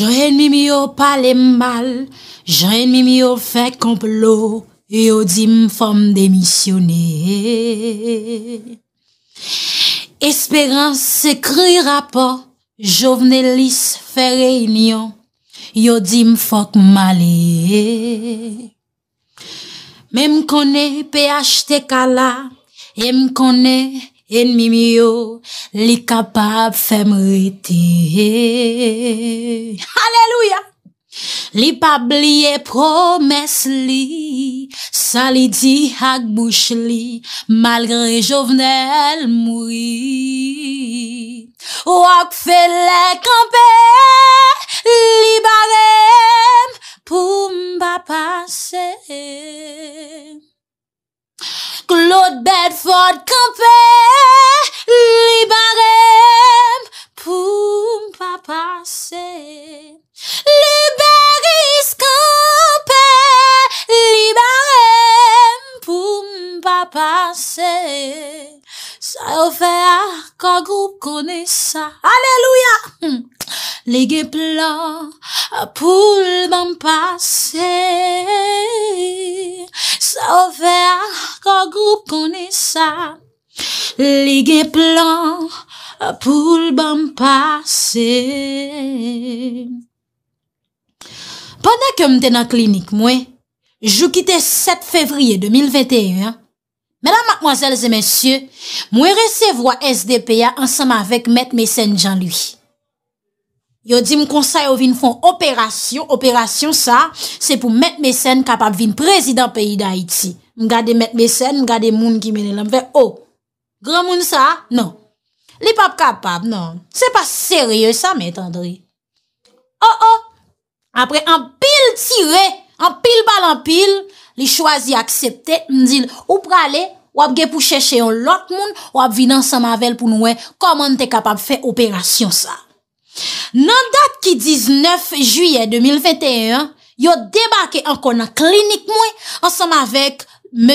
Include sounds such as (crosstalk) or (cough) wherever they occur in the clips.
jren mi mi yo pale mbal, jren mi mi yo fe komplo, e yo di m fom demisyone. Esperans se kri rapo, jo vne lis fe reynyon, yo di m fok male. Me m kone pHT kala, e m kone pHT, Enmimi yo, li kapap fèm rite. Aleluya! Li pab liye promes li, San li di hak bouch li, Malgre jovenel moui. Wak fè le kampe, Li bagèm pou mba pase. Claude Bedford campé, libéré pour pas passer Libéris campé libéré poum, pour barem ça ça pase. Sa yo groupe connaît Lè gen plan pou l'bam pase. Sa ouve a kwa grou konè e sa, Lè gen plan pou l'bam pase. Pwè na kem ten an klinik mwen, jou kite 7 fevriye 2021, menan makwazèl zè mèsyè, mwen resevwa SDPA ansama avèk met mesen jan luy. Yo di m konsay ou vin fon operasyon, operasyon sa, se pou met mesen kapap vin prezident peyi da iti. M gade met mesen, m gade moun ki mene lam ve, oh, gran moun sa, nan, li pap kapap, nan, se pa serye sa met Andri. Oh, oh, apre an pil tire, an pil balan pil, li chwazi aksepte, m dil, ou prale, wap ge pou cheche yon lot moun, wap vin ansan mavel pou noue, koman te kapap fe operasyon sa. Nan dat ki 19 juyè 2021, yo debake ankon nan klinik mwen ansanm avèk M.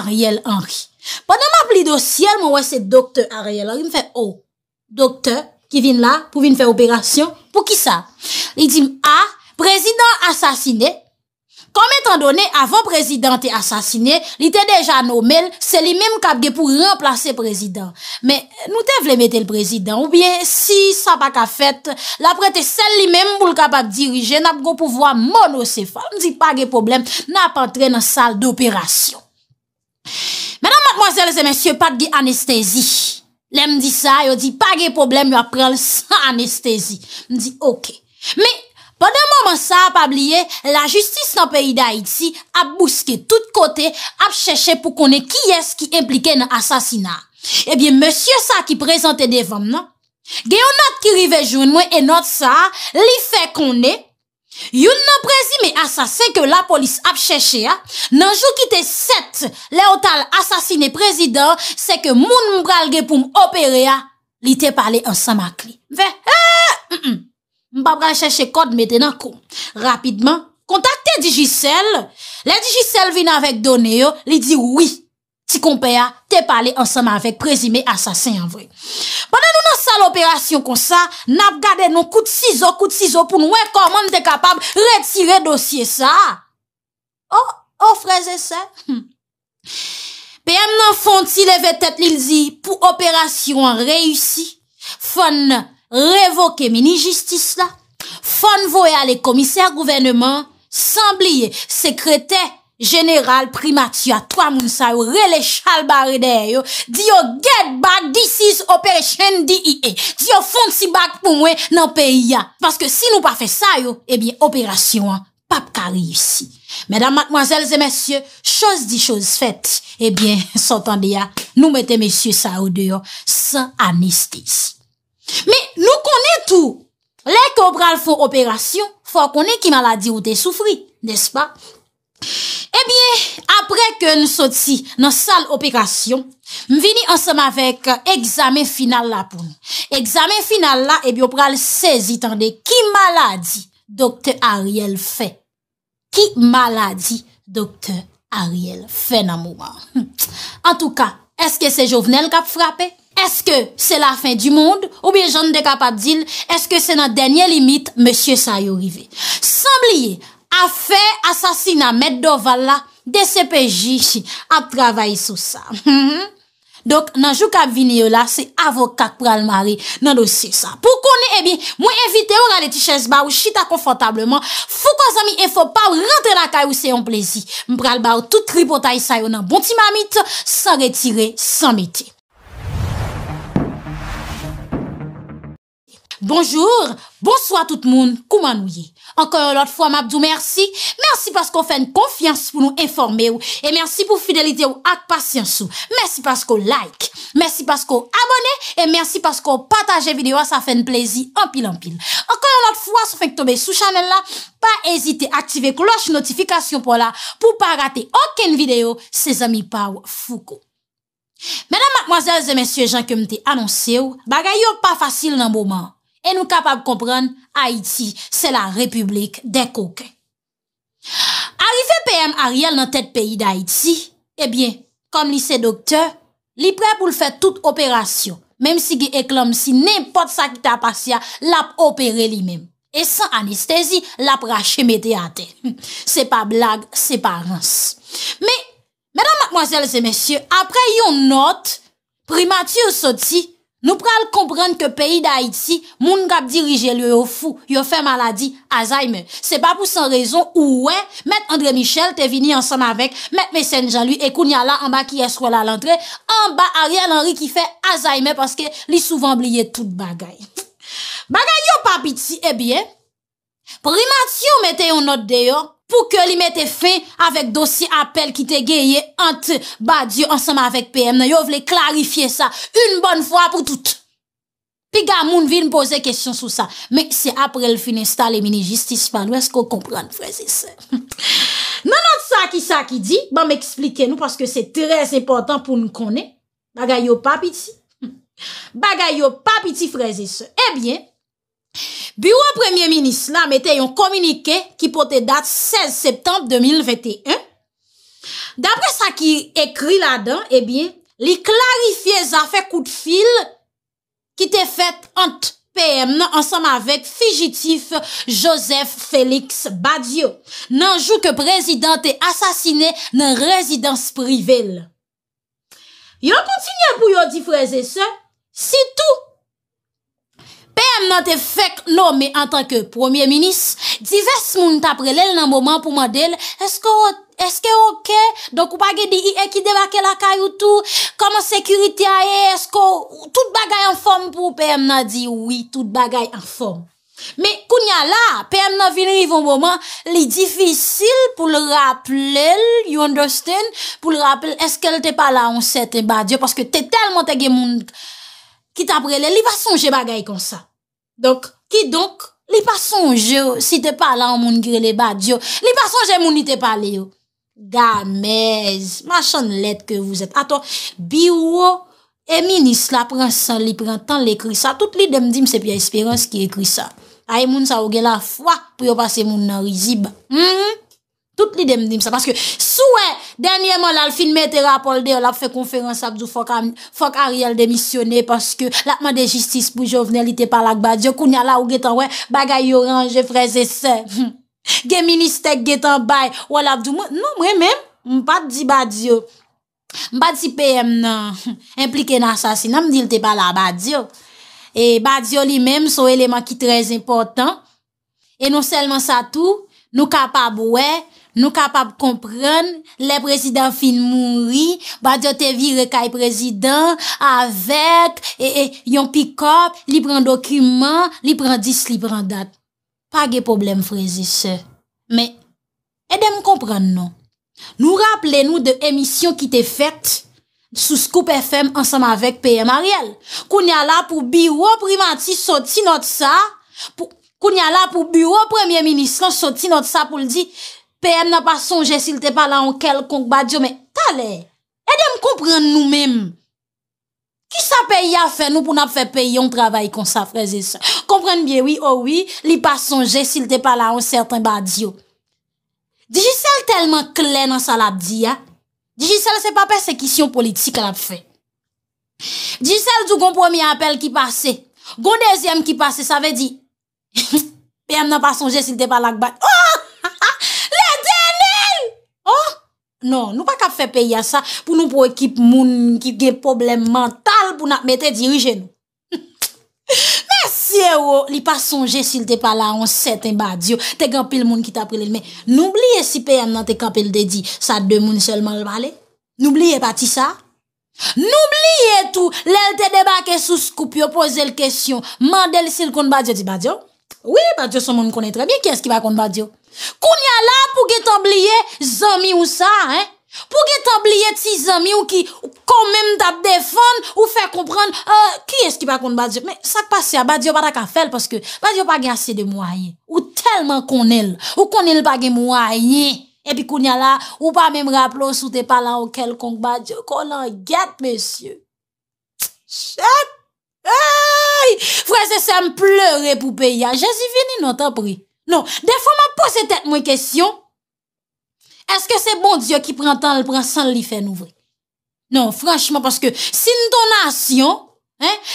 Ariel Henry. Panan ma pli dosyèl, mwen wè se Dr. Ariel Henry, mwen fè, o, oh, doktor ki vin la pou vin fè operasyon, pou ki sa? Li di m, a, ah, prezident asasinè. Kom etan donen, avon prezident te asasine, li te deja anomel, se li mem kapge pou remplase prezident. Men nou te vle metel prezident, ou bien si sa pa ka fet, la prete se li mem pou l kapap dirije, nap go pou vwa mono se fa. M di pa ge problem, nap antre nan sal doperasyon. Menan matmozèl zè mensyè pat ge anestèzi. Lè m di sa, yo di pa ge problem, yo ap pren san anestèzi. M di ok. Men! Pwede mwaman sa, pabliye, la justis nan peyi da iti ap bouske tout kote ap cheshe pou konen ki eski implike nan asasina. Ebyen, monsye sa ki prezante devan, nan? Gen yon nat ki rive joun mwen enot sa, li fe konen, yon nan prezime asase ke la polis ap cheshe, nan jou ki te set le otal asasine prezident se ke moun mbral ge pou m operye, li te pale ansama kli. Ve, he, he, he, he. Mpa pral chèche kod metè nan kon. Rapidman, kontakte Digicel. Le Digicel vin avèk donè yo, li di woui. Ti kompè ya, te pale ansam avèk prezime asasen anvèk. Bwana nou nan sa lopération kon sa, nap gade nou kout sizo kout sizo pou nou wèk koman te kapab retire dosye sa. O, oh, o oh, freze se? Hmm. Pe yèm nan fon ti leve tèt li li di pou operasyon reyussi. Fon nan. revoke mini-justis la, fon voe ale komiser gouvernement, sambliye, sekrete general primatio a 3 moun sa ou rele chal baride yo, di yo get back this is operation D.I.E. di yo fon si bak pou mwen nan peyi ya. Paske si nou pa fe sa yo, ebyen, eh operasyon pap kari yisi. Medan matmwazelze mesye, chos di chos fet, ebyen, eh sotan (laughs) de ya, nou mette mesye sa ou de yo, san anistis. Me nou konen tou, lèk yo pral fò operasyon, fò konen ki maladi ou te soufri, despa? Ebyen, apre ke nou soti nan sal operasyon, m vini ansèm avèk eksamè final la pou nou. Eksamè final la, ebyen yo pral sezi tan de ki maladi doktor Ariel fè. Ki maladi doktor Ariel fè nan mou an. En tou ka, eske se jovenel kap frape? Eske se la fin du moun, ou bi joun de kapat dil, eske se nan denye limit, monsye sa yo rive. Sambliye a fe asasina med doval la, de se peji ap travay sou sa. (laughs) Dok nan jou kap vini yo la, se avokat pral mare nan dosye sa. Pou konen eh ebi, mwen evite yo nan leti ches ba ou chita konfantableman, fou kon zami efo pa ou rente la kay ou se yon plezi. Mpral ba ou tout ripotay sa yo nan bonti mamit, san retire, san meti. Bonjour, bonsoit tout moun, kouman nou ye. Enkoyon lot fwa, mabdou, mersi. Mersi paskou fèn konfians pou nou informe ou, e mersi pou fidelite ou ak pasyans ou. Mersi paskou like, mersi paskou abone, e mersi paskou pataje videyo sa fèn plezi anpil anpil. Enkoyon lot fwa, sou fèn k tombe sou chanel la, pa ezite aktive kloche notifikasyon pou la, pou pa rate oken videyo se zami pa ou fuko. Mèdam, madmoazèl, zè mèsyè, jan kèm te anonsye ou, bagay yo pa fasil nan mouman, E nou kapap kompren Aiti, se la republik de kouken. Arife PM Ariel nan tet peyi de Aiti, ebyen, eh kom li se dokteur, li pre pou l fè tout operasyon, mem si ge eklom si nempot sa ki ta patia, lap opere li mem. E san anestezi, lap rache mete ate. (laughs) Se pa blag, se pa rance. Me, menan matmoazel se mesye, apre yon not, primatye ou soti, Nou pral komprenn ke peyi da iti, moun kap dirije lyo yo fou, yo fe maladi, azaime. Se pa pou san rezon, ou we, met Andre Michel, te vini ansan avek, met mesen jan li, e koun yala anba ki es wala lantre, anba Ariel Henry ki fe azaime, paske li souvan bliye tout bagay. Bagay yo papi ti, e eh bien, primat yo mete yon not deyo, pou ke li mette fe avèk dosye apèl ki te geye an te badye ansèm avèk PM nan yo vle klarifiè sa. Un bonn fwa pou tout. Pi ga moun vil m'pose kèsyon sou sa. Mèk se apre l finesta lè mini-jistis pa lò, eskò kompran freze se. (laughs) Nan an sa ki sa ki di, ban m'explike nou paske se trèz important pou nou konè. Bagay yo papiti. (laughs) Bagay yo papiti freze se. Ebyen, Bureau Premier Ministre la mette yon kominike ki pote date 16 septembre 2021. Dapre sa ki ekri la dan, ebyen, li klarifiye zafè kout fil ki te fèt ant PM nan ansam avèk figitif Joseph Félix Badiou nan jou ke prezident te asasine nan rezidans privèl. Yon kontinye pou yon difreze se, si tout. PM nan te fek, no, me an tanke premier minis, divers moun taprelel nan mouman pou madel, eske oke, dok ou pa ge di ekide bak el akay ou tou, kama sekuriti a ye, eske ou, tout bagay an form pou, PM nan di, oui, tout bagay an form. Me kounya la, PM nan vinri yon mouman, li difisil pou le rappel el, you understand, pou le rappel, eske el te pa la, on se te ba, diyo, paske te telman te ge moun ki taprele, li va sonje bagay kon sa. Donk, ki donk, li pasonj yo, si te pala an moun kire le bad yo. Li pasonj yo moun ni te pale yo. Gamez, machan let ke vous et. Ato, biwo, emi nis la prensan li prentan le kri sa. Tout li dem di mse pi espirans ki ekri sa. Ay moun sa ouge la fwa pou yo pase moun nan rizib. Hmm? Tout li demnim sa. Paske souè, dennyèman la, l'filme terapol de, la fè konferans apdou fok Ariel demisyonè paske lakman de jistis pou jovenel li te palak badyo kounya la ou getan wè bagay yoran, jefrez ese. (laughs) Gen ministèk getan bay wò la apdou nou mwè non, mèm mbadi badyo. Mbadi PM nan, (laughs) implike nan sasina, mdil te palak badyo. E badyo li mèm sou eleman ki trez important e nou selman sa tou nou kapab wè Nou kapap kompren, le prezident fin moun ri, ba diyo te vire kaj prezident, avek, e e, yon pikop, li pran dokumen, li pran dis, li pran dat. Pa ge problem frezi se. Me, e de m kompren nou. Nou rappele nou de emisyon ki te fet, sou Scoop FM ansam avek PM Ariel. Koun ya la pou biro privanti soti not sa, koun ya la pou biro premier ministran soti not sa pou l di, Pem nan pa sonje sil te pala an kelkonk badyo, me talè, edèm kompren nou mèm. Ki sa peyi a fè nou pou nan fè peyi yon travay kon sa freze sa? Kompren bie, oui, oh, oui, li pa sonje sil te pala an sertan badyo. Dijisel telman klen an sal ap di, ya. Dijisel se pa persekisyon politik an ap fè. Dijisel dou gon premier apel ki pase, gon dezyem ki pase, sa ve di, (laughs) Pem nan pa sonje sil te pala an badyo. Oh! Non, nou pa ka fe peye a sa pou nou pou ekip moun ki gen problem mental pou nan mette dirije nou. Mè siè wò, li pa sonje sil te pala an seten badyo, te gampil moun ki ta prelel. Mè, noubliye si peye nan te gampil de di, sa de moun selman l'bale? Noubliye pati sa? Noubliye tou, lèl te debake sou skupyo pose l'kesyon, mandel sil kon badyo di badyo? Oui, badyo son moun konen trebyen, kè eski va kon badyo? Koun ya la pou ge tabliye zami ou sa Pou ge tabliye ti zami ou ki Ou kon menm tap defon Ou fe kompran euh, Ki eski pa kon badjo Sak pasya badjo pata ka fel Badjo pa gen ase de mwanyen Ou telman konel Ou konel pa gen mwanyen E pi koun ya la Ou pa menm raplo sou te palan Ou kelkonk badjo Konan get mesye Fwese se m pleure pou peya Jezi vini non te pri Non, defonman pou se tet mwen kesyon, eske se bon Diyo ki pran tan l pran san li fen ouvre? Non, franchman, paske sin tonasyon,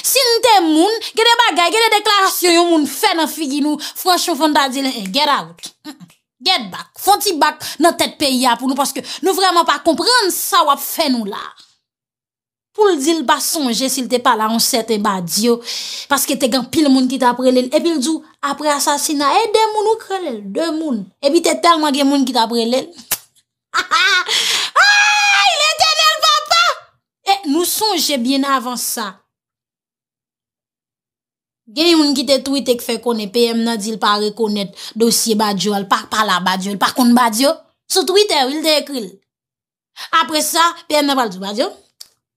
sin ten moun, gede bagay, gede deklarasyon, yon moun fen an figi nou, franchman, fon ta di len, eh, get out, get back, fon ti back nan tet pe ya pou nou, paske nou vreman pa kompren sa wap fen nou la. pou l di l pa sonje si l te pala an sete badyo, paske te gan pil moun ki te apre l el, epil djou apre asasina, e, de moun ou kre l el, de moun, epi te talman gen moun ki te apre l el, ha (laughs) ha, aaa, il eten el papa, e, nou sonje bien avan sa, gen yon ki te tweet ek fe konen, PM nan di l pa rekonet dosye badyo, al pak pala badyo, al pak konen badyo, sou Twitter, il te ekril, apre sa, PM nan pala djou badyo,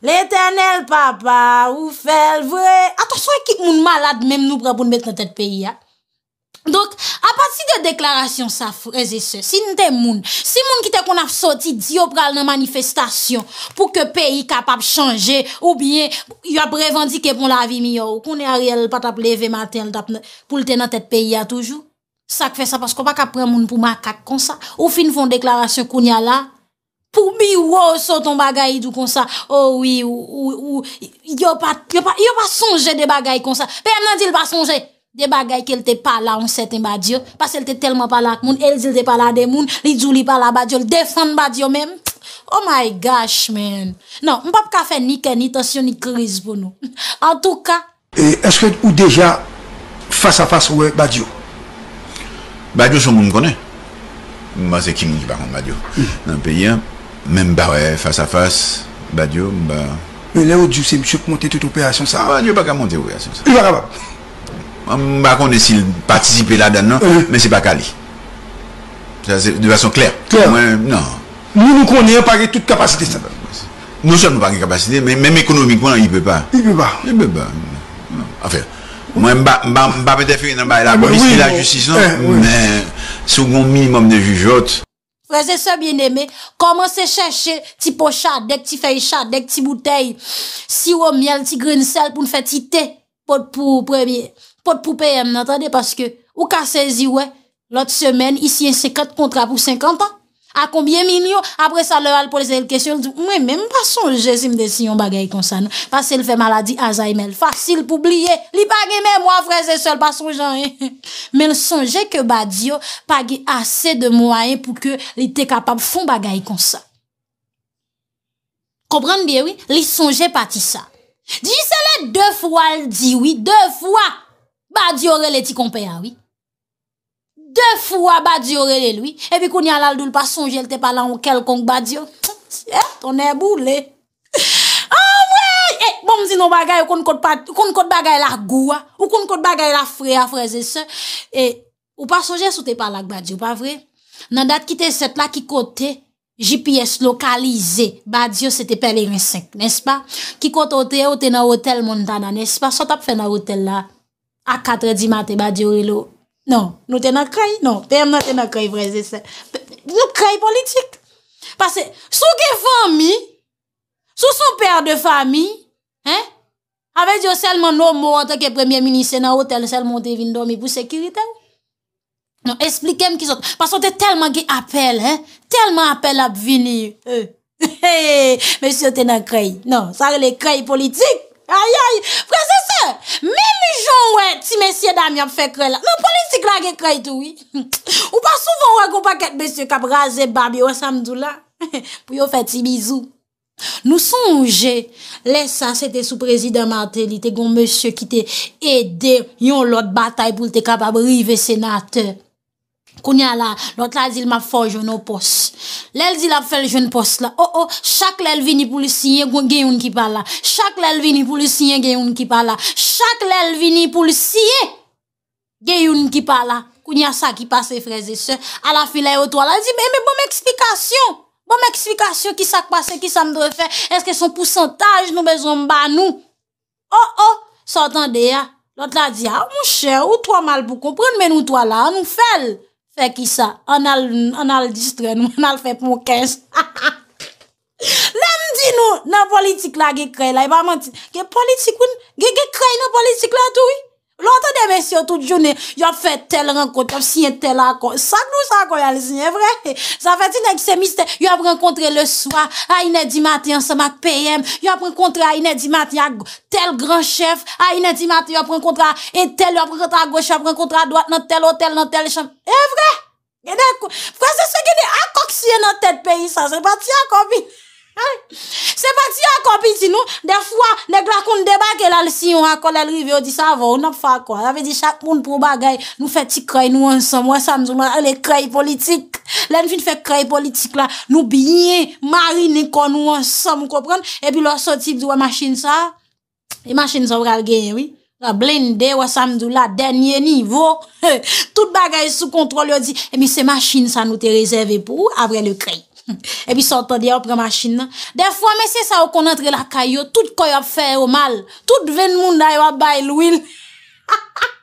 L'Eternel papa, ou fel vwe? Atos wè kik moun malade mèm nou prapoun bet nan tèt peyi ya. Donk, a pati de deklarasyon sa freze eh, se, si nte moun, si moun kite kon a fsoti diopral nan manifestasyon pou ke peyi kapap chanje, ou bie, yo ap revandike pou la vi miyo, ou konye a riel pat ap leve maten, ap pou lte nan tèt peyi ya toujou, sak fe sa pasko pa kap pre moun pou makak kon sa, ou fin fon deklarasyon konye la, pou bi ou ou so ton bagay idou kon sa oh ou ou ou yo pa sonje de bagay kon sa pe m nan di l pa sonje de bagay ke l te pala an seten Badiou pas el te telman pala ak moun el di l te pala ade moun li djou li pala Badiou l defan Badiou men oh my gosh men nan, m pap ka fe nike nita syon ni kriz pou nou an (laughs) tou ka e eske ou deja fasa fasa ou e Badiou Badiou joun m konen m wazekini ki bakon Badiou mm. nan peye an Men mba wè, fasa fasa, badyo mba... Mwen lè ou djouse msye ponte tout opération sa? Mwen mba kante mponte opération sa. Mwen mba kante mponte si l'partisipe la dan nan, men se pa kale. De vason kler. Mwen mponte yon pake tout kapasite sa? Mwen sè mpake kapasite, men ekonomikwen yon pe pa. Yon pe pa. Yon pe pa. Mwen mba pate fye nan bay la komiske bon. la justisant, non? eh, men sou goun minimum de jujot. Prese se byen eme, koman se chache ti pochade, dek ti feychade, dek ti bouteille, siwom, miel, ti grensel, pou n fe ti te, pot pou premye, pot pou peyem, n atade, paske ou ka sezi we, lot semen, isi yon sekat kontra pou 50 an. A konbyen minyo, apre sa lor al pou lese l kesyon, l di, mwen mwen pa sonje si mde siyon bagay kon sa nan. Pas se l fe maladi aza imel. Fasil pou bliye, li bagye mwen mwa freze sol, pa sonje an. Men sonje ke badyo, bagye ase de mwayen pou ke li te kapap fon bagay kon sa. Kobran biye, li sonje pati sa. Di se le, de fwa l diwi, de fwa, badyo rele ti kompe awi. Jè fwa badyo re lè lwi. E pi koun yal al dou l pasonjè l te pala an kel kong badyo. Sè, tonè bou lè. An wè! E, bon mzi nou bagay ou kon kote bagay lak gwa. Ou kon kote bagay lak fre, a fre zè sè. E, ou pasonjè sou te pala ak badyo, pa vre? Nan dat ki te set la ki kote, GPS lokalize, badyo se te pe vè yon sèk, nè s'pa? Ki kote ote, ote nan hotel Montana, nè s'pa? Sot ap fè nan hotel la, ak katre di mate badyo re lò. Non, nou ten a krai. Non, pèm nan ten a krai vreze se. Nou krai politik. Pase sou gen fami, sou sou pèr de fami, avè diyo selman nou mou anta ke premye minise nan otel, selman te vin domi pou sekiritè ou. Non, esplikem kizot. Pase ou te telman ge apel, telman apel ap vinir. Mè syo ten a krai. Non, sa re le krai politik. Ayay, prese se, mèm joun wè ti mesye dam yop fe kre la. Mèm polisik la gen kre itou wè. Ou pa soufoun wè kon pa ket mesye kap raze babi wè samdou la (laughs) pou yo fe ti bizou. Nou sonje lè sa se te sou prezidèmante li te gon mesye ki te ede yon lot batay pou te kap ap rive senate. Kounya la, lot la zil ma fòj yo nou pos. Lèl zil ap fèl joun pos la. Oh oh, chak lèl vini pou lisiye, gen yon ki pala. Chak lèl vini pou lisiye, gen yon ki pala. Chak lèl vini pou lisiye, gen yon ki pala. Kounya sa ki pase freze se. A la filè yo to ala, zi mè mè bon mè eksplikasyon. Bon mè eksplikasyon ki sa kpase, ki sa mdre fè. Eske son pousantaj nou bezon mba nou. Oh oh, sa otan de ya. Lot la zi ya, ah, mou chè, ou to amal pou komprenme nou Fè ki sa, an al distre nou, an al fè pou mou kèj. La m di nou, nan politik la ge kre, la i e ba manti. Ge politik ou, ge ge kre nan politik la tou yi. Lo anta demes yo tout jounen, yo ap fè tel renkot, yo ap siye tel akon. Sak nou sak kon yal zinye vre? Zan fè ti nek se mistè, yo ap renkontre le swa, a inè di matè yon samak pèyèm, yo ap renkontre a inè di matè yon tel gran chèf, a inè di matè yo ap renkontre a etel, yo ap renkontre a gochè, yo ap renkontre a doat nan tel otel nan tel chanm. E vre? Genè kou, fwè se se genè akok siye nan tel pèyè sa, se pati an komi? Se pati akopi ti nou, defwa, nek la kon debake la si yon akol el rive, ou di sa vò, ou nap fa kwa. La ve di chak moun pou bagay, nou fe ti kray nou ansam, wè samdou la, (laughs) ale kray politik. Len fin fe kray politik la, nou biye, marine kon nou ansam, mou kopren. E pi lò sotip di wè machin sa, e machin sa wè al gen, wè. La blendè, wè samdou la, denye nivò. Tout bagay sou kontrol, yo di, e eh mi se machin sa nou te rezerve pou avre le kray. (laughs) E pi sote di yo prema chine nan. De fwa mese sa yo kon entre la kayo, tout koyop fe yo mal, tout ven moun dayo ap bay louil. Ha (laughs) ha!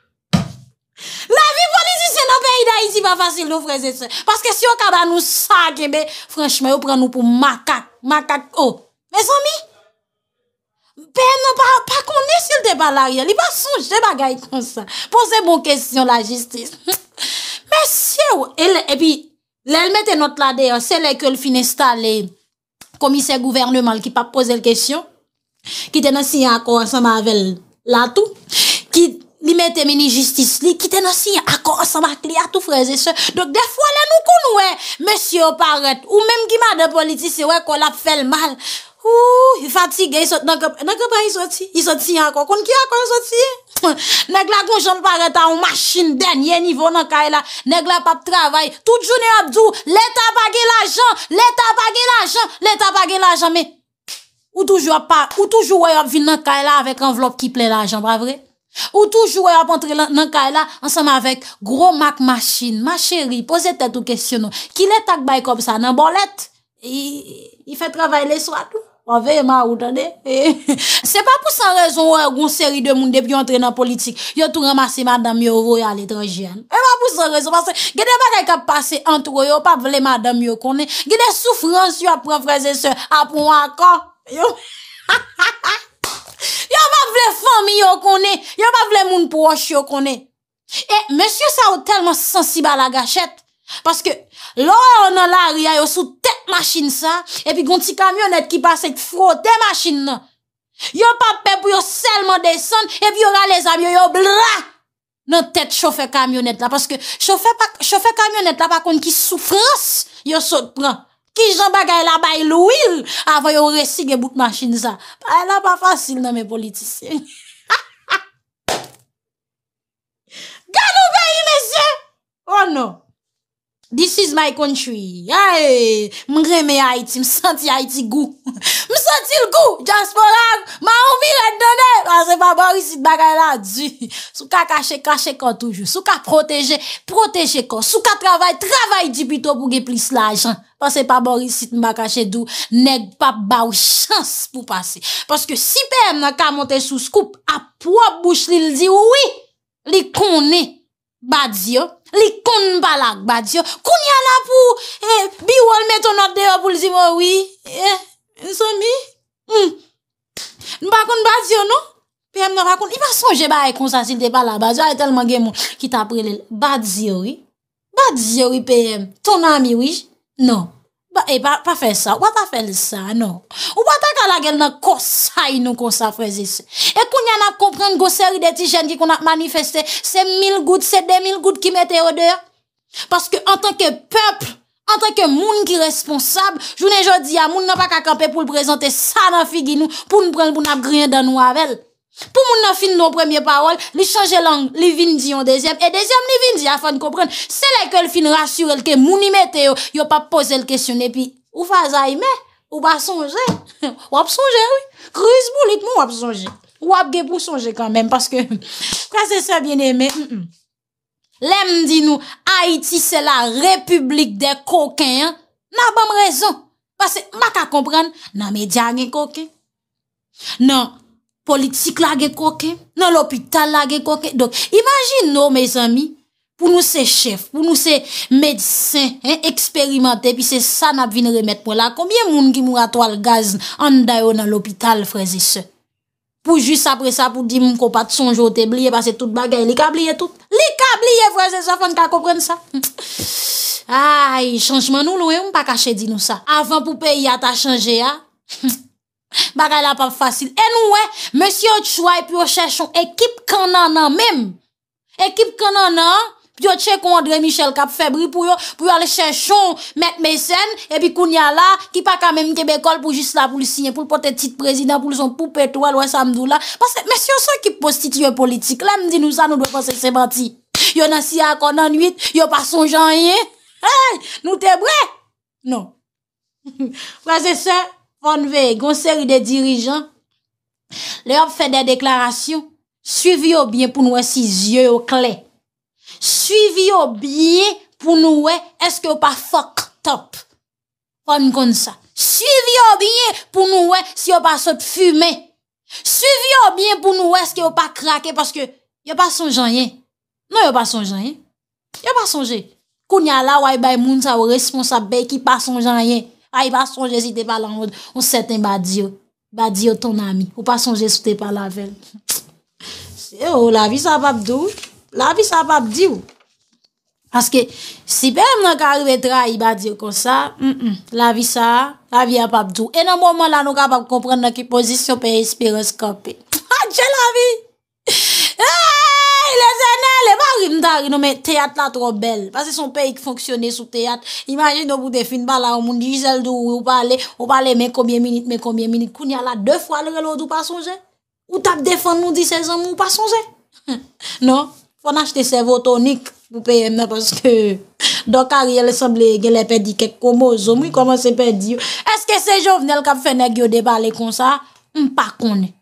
La vi polisi se nan pe yi da yi si pa fasil yo freze se. Paske si yo kaba nou sa genbe, eh franchman yo preman nou pou makak. Makak o. Oh. Mes ami? Ben nan pa kone si yo te pala riyan. Li pa sonj de bagay kon sa. Ponse bon kesyon la jistis. Mese yo. E pi... Le l mette not la de, se le ke l finesta le komise gouverne mal ki pa pose l kesyon, ki te nasi akor asama avèl l atou, ki li mette meni jistis li, ki te nasi akor asama kli atou freze se. Dok def wale nou kon wè, mèsyo paret, ou mèm gima de politise wè kon la fèl mal. Ou, fatige, yi soti. Nan kepa yi soti? Yi soti anko. Kon ki anko yi soti e? Nèk lak moun joun pare ta ou machin den. Ye nivou nan kay la. Nèk lak pap travay. Tout jouni ap djou. Leta pagi l'ajan. Leta pagi l'ajan. Leta pagi l'ajan. Mè, ou toujou ap pa. Ou toujou wèy ap vin nan kay la avèk anvlop ki ple l'ajan, ba vre? Ou toujou wèy ap antre nan kay la ansèm avèk gros mak machin. Ma chéri, pose tèt ou kesyon nou. Ki letak bay kop sa nan bolet? A veye ma ou tande? Eh, eh, eh. Se pa pou san rezon ou a goun seri de moun depi yo entre nan politik, yo tou ramase madame yo vo ya letre jen. E pa pou san rezon, gede pa dey kap pase antro yo, pa vle madame yo konen, gede soufrans yo apren freze se, apren wakor. Yo (laughs) pa vle fomi yo konen, yo pa vle moun proche yo konen. E, monsiou sa ou telman sensiba la gachet, paske, Lo anon la ria yo sou tek machine sa, epi gonti kamyonet ki pasek frote machine nan. Yo pape pou yo selman desan, epi yo ralèz amyo yo blan nan tek chofe kamyonet la, paske chofe kamyonet la pa kon ki soufrans yo sot pran. Ki jan bagay la bay louil avan yo resige bout machine sa. Pa elan pa fasil nan men politisyen. (laughs) Gan ou veyi mesye? Anon. Oh This is my country. M reme Haiti, m senti Haiti go. (laughs) M senti l go, just for love. Ma anvi l adene. Pase pa borisit baka la di. (laughs) Sou ka kache, kache kon toujou. Sou ka proteje, proteje kon. Sou ka travay, travay di pito pou ge plis la jen. Pase pa borisit baka la di. Neg pa ba ou chans pou pase. Pase ke sipe m nan ka monte sou scoop, ap wap bouch li li di, wii, li koni, ba di yo, Li kon balak badzio, kon yana pou eh, bi wol me ton akdeyo pou li zivon wii. Eh, somi, mbakon hmm. badzio nou, peyem nan bakon. Iman sonje ba ekonsasil de bala, badzio ay e telman genmou ki tapre li. Badzio wii, badzio wii peyem, ton amy wii, nou. E pa fè sa, wata fè sa nou? Ou wata ka la gel nan kosay nou kon sa fè zise? E kon yana komprende gò seri detijen ki kon ap manifeste, se mil gout, se demil gout ki mette ode? Paske an tanke pepl, an tanke moun ki responsab, jounen jodi ya moun nan pa kakampe pou l prezante sa nan figi nou, pou n pranl pou n ap griyen dan nou avèl. Pou moun nan fin nou premye parol, li chanje lang, li vin di yon dezyem. E dezyem li vin di afan kompren. Se le ke l fin rasyurel ke moun imete yo, yo pa pose l kesyon epi. Ou fa zayme? Ou pa sonje? Wap (laughs) sonje, oui. Cruz bou lit moun wap sonje. Wap ge pou sonje kanmen. Paske, kwa se sa bien eme? Lem di nou, Haiti se la republik de koken. Na bom rezon. Pase, maka kompren. Nan me diyan gen koken. Nan, nan. politik la ge koke, nan l'opital la ge koke. Donk, imagine nou, mes ami, pou nou se chef, pou nou se medisen, eksperimente, pi se sa nap vine remet pou la, koumye moun ki mou rato al gaz an dayo nan l'opital, freze se. Pou jys apre sa, pou di moun kopat sonjote, bliye pase tout bagay, li ka bliye tout. Li ka bliye, freze se, fonn ka kompren sa. Ay, chanjman nou lou, e mou pa kache di nou sa. Afan pou pe yata chanje, a? Bagay la pap fasil. E nou we, Monsi yo tchouay, pi yo chèchon ekip kanan nan mèm. Ekip kanan nan, pi yo tchè kon Andre Michel Kapfebri, pou yo, pou yo le chèchon, Mèk Meysen, epi Kounia la, ki pa kamèm Kebekol, pou jist la pou li siyen, pou l'pote tit prezident, pou lison pou petou alwè samdou la. Monsi yo sè ekip postit yon politik. La mdi nou sa nou dwe pasè se banti. Yo nan siya akon nan 8, yo pason janye. Hey, nou te bre? Non. Monsi yo sè, pon vey, gonseri de dirijan, le yo fè de deklarasyon, suivi yo byen pou nou wè e si zye yo kle, suivi yo byen pou nou wè e, eske yo pa fok top, pon kon sa, suivi yo byen pou nou wè e, si yo pa sot fume, suivi yo byen pou nou wè eske yo pa krake, paske yo pa son janyen, nou yo pa son janyen, yo pa son janyen, koun ya la wè yi bay moun sa wè responsabè ki pa son janyen, ay ba sonje si te pala an od, ou seten ba diyo, ba diyo ton ami, ou pa sonje si te pala avèl. Se yo, oh, la vi sa apapdou, la vi sa apapdou. Aske, si bem nan ka rou etra, ay ba diyo konsa, la vi sa, la vi apapdou. E nan mouman la nou ka apap komprende nan ki pozisyon pe espiroskopi. Adjè (laughs) la vi! No men, teat la tro bel. Pase son peyi ki fonksyone sou teat. Imanje nou bou de fin bala, ou moun dizel dou, ou pale, ou pale men komye minit, men komye minit. Koun ya la de fwa l relo do pasonje? Ou tap defan nou di se zan moun pasonje? Non, fwona chte servotonik. Moun peye men paske. Don kari el esamble gelè pedi kek komo. Zomou yi koman se pedi. Eske se jovnel kap fene gyo de pale konsa? Mpa koni.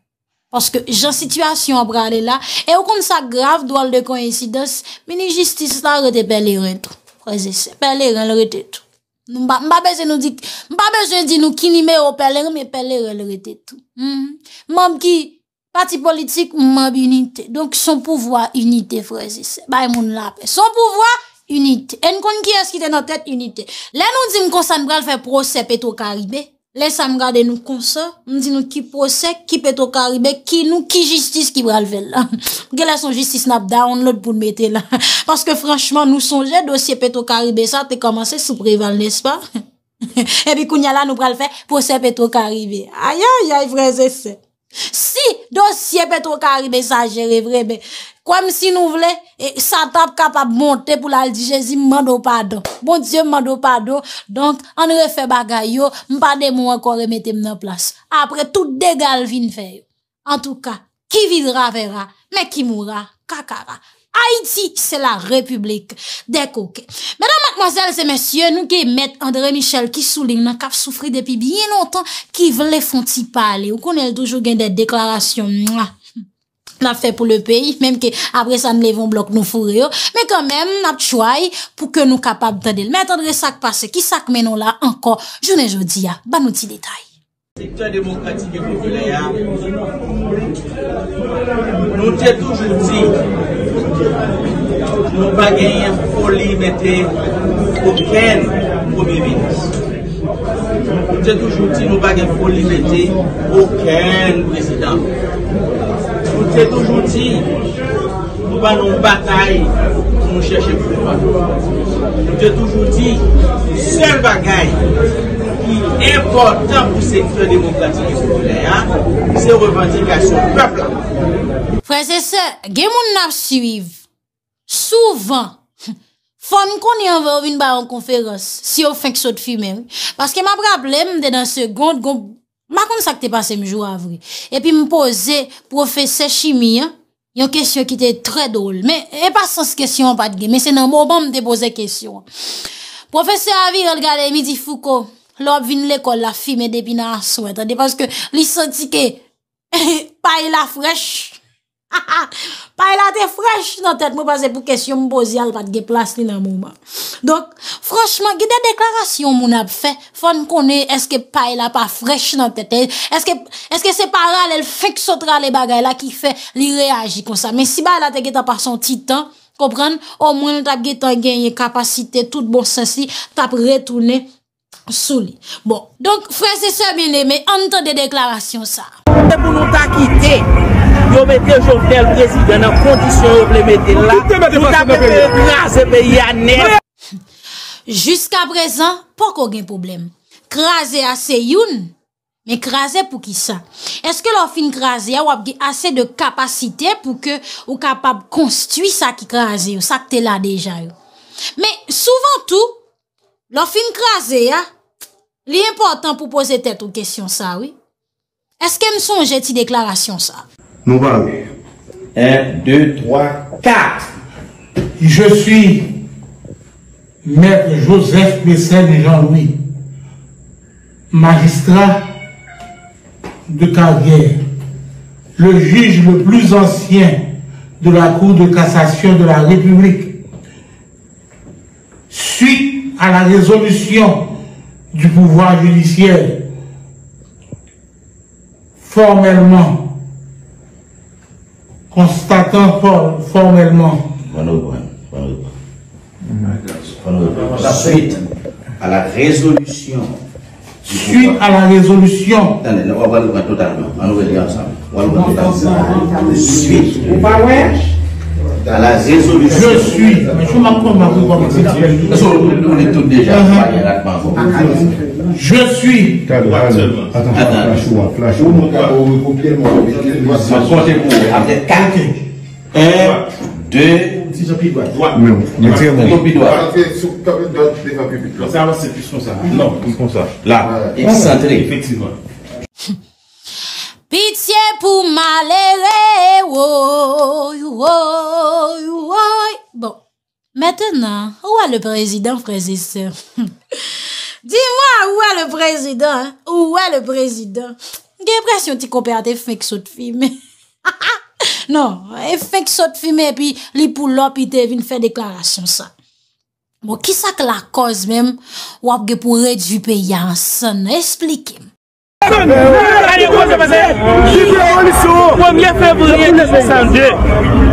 Paske jan situasyon ap rade la, e ou kon sa grav doal de koyensidans, mini jistis la rete peler rete. Prezese, peler rete tout. Mba beze nou di nou kinime ou peler, me peler rete tout. Hmm. Mb ki pati politik, mb unit. Donk son pouvoi unit, prezese. Bay moun lape. Son pouvoi unit. En kon ki eski te notet unit. Le nou di mkonsan bral fe pro sepeto karibè. Lesa m gade nou konsa, m di nou ki posek, ki peto karibe, ki nou ki jistis ki pral vel la. Gela (laughs) son jistis nap da, on lout pou nbete la. (laughs) Paske franchman nou sonje dosye peto karibe sa te komanse soupreval nespa. (laughs) Ebi kounya la nou pral fe posek peto karibe. Ayan yay vreze se. Si dosye peto karibe sa jere vrebe. Kwa msi nou vle, satap kap ap monte pou la al dijesi, mman do pado. Bon diye mman do pado, donk an refe bagay yo, mpa de mwen kon remete mnen plas. Apre tout degal vin feyo. An tou ka, ki vidra vera, men ki mwura, kakara. Haiti, se la republik. Dekoke. Mwenan makmanzel se mensyen, nou ge met Andre Michel ki souling nan kap soufri depi biye nontan ki vle fonti pale. Ou konel toujou gen de deklarasyon. Mwenan. ap fè pou le peyi, mèm ke apre sa m lèvon blok nou fôrè yo, mè kè mèm ap chouay pou ke nou kapab tèdèl. Mè tèdre sak pa se ki sak menon la anko, jounè joudiya, banouti detay. Sektor demokratik e poufile ya, nou tè toujouti nou bagayen foli metè ouken poumè vini. Nou tè toujouti nou bagayen foli metè ouken poumè vini. Mwen te toujou ti nou ban nou batay pou mwen chèche pou mwen. Mwen te toujou ti, se bagay, ki importan pou sektor demokratik pou mwen, se revendikasyon peplaman. Fransese, gen moun nap suiv, souvan, fon kon yon vòv yon baron konferans, si yon fèk sot fi men. Paske ma problem de nan se gond gond, Ma kon sa ke te pase mjou avri. E pi m pose profese chimie. Yon kesyon ki te tre dole. Me e pasans kesyon patge. Me se nan mou bon m te pose kesyon. Profese avir el gade mi di fou ko. Lop vin l'ekol la fi me depina aswet. De paske li soti ke pay la (laughs) frech. Paye la te frech nan tet, mwen pase pou kesyon mbozi al pat ge plas li nan mouman. Donk, fransman, ge de deklarasyon moun ap fe, fon konen eske paye la pa frech nan tet, eske se paralel fiksotra le bagay la ki fe li reagi kon sa. Men si paye la te ge ta par son titan, kopran, o moun tap ge ta genye kapasite tout bon sens li, tap retoune sou li. Bon, donk, frech se sebe le me, an te de deklarasyon sa. Se moun an ta kite, Yo mette jok del krezi, dyanan kondisyon yo ble mette la. Yo kapem e graze be yanen. Juska brezan, pou kogen problem. Kraze ase yon, me kraze pou ki sa. Eske lor fin kraze ya wap gye ase de kapasite pou ke ou kapab konstui sa ki kraze yo, sa ke te la dejan yo. Me souvantou, lor fin kraze ya, li important pou pose tet ou kesyon sa. Eske mson jeti deklarasyon sa. Nous parlons. 1, 2, 3, 4. Je suis Maître Joseph Bessel de Jean-Louis, magistrat de carrière, le juge le plus ancien de la Cour de cassation de la République. Suite à la résolution du pouvoir judiciaire, formellement constatant for, formellement. La suite à la résolution. Suite à la résolution. on va le voir totalement. On va le voir ensemble. On va le voir totalement. Suite. Vous parlez je suis. Je suis. Je suis. c'est plus ça. Non, Là, Effectivement. Pitié pour Mètènen, (laughs) (laughs) non, bon, ou wè le prezidant frezise? Di mwa, ou wè le prezidant? Ou wè le prezidant? Gè presyon ti koperat efek sotfime? Non, efek sotfime pi li pou lopite vin fè deklarasyon sa. Bon, ki sa k la koz mem wap gè pou rejupè yansen? Esplike. Ane, osepazè, jifè ou li so, wèmye febriye de fè sandè.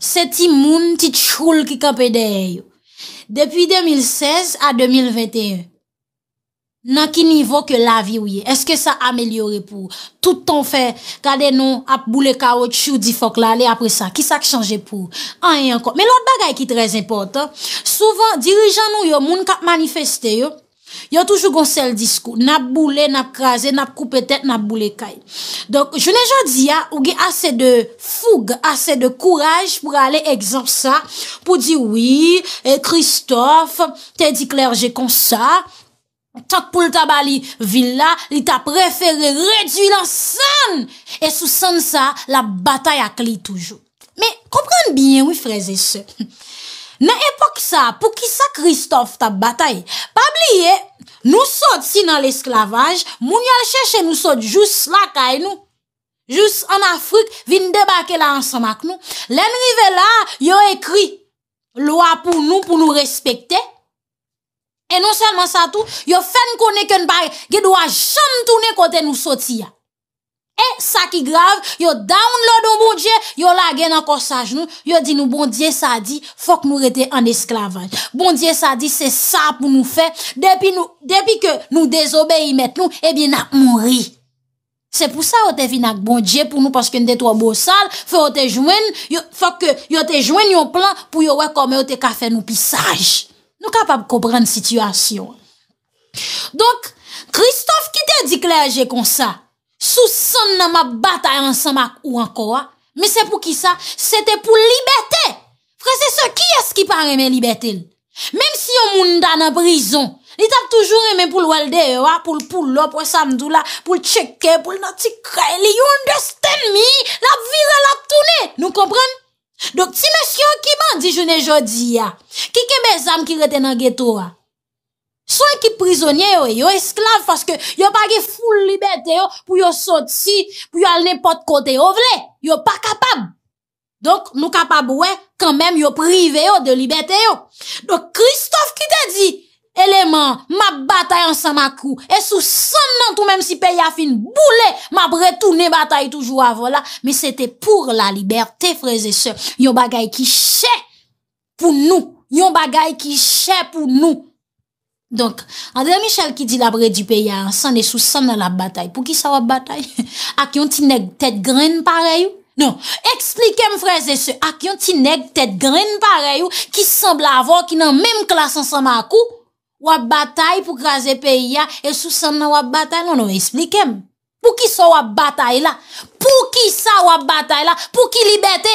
Se ti moun tit choul ki kapedeye yo. Depi 2016 a 2021. Nan ki nivou ke la vi ou ye? Eske sa amelyore pou? Tout ton fe, kade nou ap boule kao chou di fok la le apre sa. Ki sa ki chanje pou? An yon kon. Me lout bagay ki trez importan. Souvan dirijan nou yo moun kap manifeste yo. Yo toujou gon sel diskou. Nap boule, nap kaze, nap koupe tet, nap boule kaye. Donk, jounen jan di ya, ouge ase de foug, ase de kouraj pou ale egzan sa. Pou di, oui, eh, Christophe, te di klerje kon sa. Tak pou l taba li villa, li ta preferi redwi lan san. E sou san sa, la batay ak li toujou. Me, kompran bien, wifreze se. Nan epok sa, pou ki sa Christophe ta bataye, pabliye, nou sot si nan l'esklavaj, moun yon chèche nou sot jous lakay nou, jous an Afrik, vin debake la ansanak nou. Len rive la, yon ekri, lwa pou nou pou nou respekte. E non selman sa tou, yon fen konen ken baye, ge dwa jantounen kote nou sot si ya. E sa ki grav, yo down lodo bon diye, yo lage nan konsaj nou, yo di nou bon diye sa di, fok nou rete an esklavaj. Bon diye sa di, se sa pou nou fe, depi nou, depi ke nou dezobe yi met nou, ebi nan mouri. Se pou sa yo te vi nan bon diye pou nou, paske nou detwa bousal, fok yo te jwen, yo fok yo te jwen yon plan pou yo wek kome yo te kafe nou pi saj. Nou kapab koubrenn situasyon. Donk, Kristof ki te di klerje konsaj? Sou son nan ma bat ay ansan mak ou anko wa, me se pou ki sa, se te pou libetè. Fre se se, ki es ki pa remen libetè l? Mem si yo moun dan a prizon, li tap toujou remen pou l walde e wa, pou l pou l lop, pou l sandou la, pou l tcheke, pou l nati kre, li yon de stè mi, la vira la tounè, nou komprèn? Dok ti mèsyon ki man dijon e jodi ya, ki ke bezan ki reten an geto wa? Swen ki prizonye yo, yo esklav. Faske yo bagay ful libetye yo pou yo sot si, pou yo al nepot kote yo vle. Yo pa kapab. Donk nou kapab we, kanmem yo prive yo de libetye yo. Donk Christophe ki te di, eleman, ma batay ansan makou. E sou son nan tou menm si pe ya fin boule. Ma bretou ne batay toujou avola. Men se te pou la liberte freze se. Yon bagay ki chè pou nou. Yon bagay ki chè pou nou. Donk, a de Michel ki di labre di peya an san e sou san nan la batay pou ki sa wap batay ak yon ti neg tet gren pareyo? Non, eksplikem freze se ak yon ti neg tet gren pareyo ki sembla avon ki nan menm klas an san makou wap batay pou kraze peya e sou san nan wap batay. Non, non, eksplikem pou ki sa wap batay la, pou ki sa wap batay la, pou ki li bete.